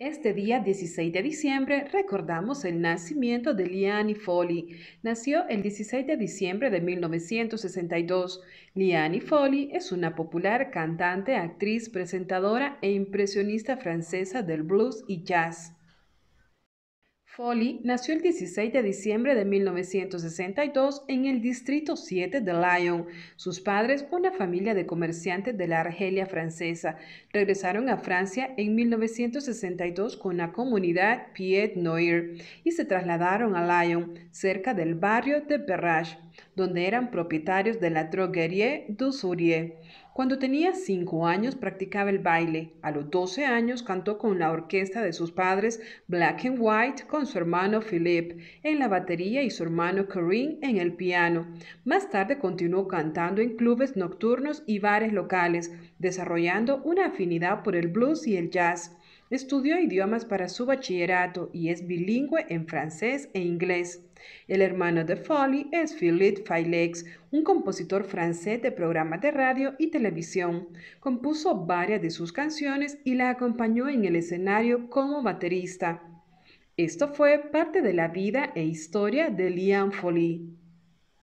Este día 16 de diciembre recordamos el nacimiento de Liani Foley. Nació el 16 de diciembre de 1962. Liani Foley es una popular cantante, actriz, presentadora e impresionista francesa del blues y jazz. Foley nació el 16 de diciembre de 1962 en el distrito 7 de Lyon. Sus padres, una familia de comerciantes de la Argelia francesa, regresaron a Francia en 1962 con la comunidad Pied Noir y se trasladaron a Lyon, cerca del barrio de Perrache donde eran propietarios de la Droguerie du Cuando tenía cinco años practicaba el baile. A los doce años cantó con la orquesta de sus padres Black and White con su hermano Philippe, en la batería y su hermano Corinne en el piano. Más tarde continuó cantando en clubes nocturnos y bares locales, desarrollando una afinidad por el blues y el jazz. Estudió idiomas para su bachillerato y es bilingüe en francés e inglés. El hermano de Folly es Philippe Failex, un compositor francés de programas de radio y televisión. Compuso varias de sus canciones y la acompañó en el escenario como baterista. Esto fue parte de la vida e historia de Liam Folly.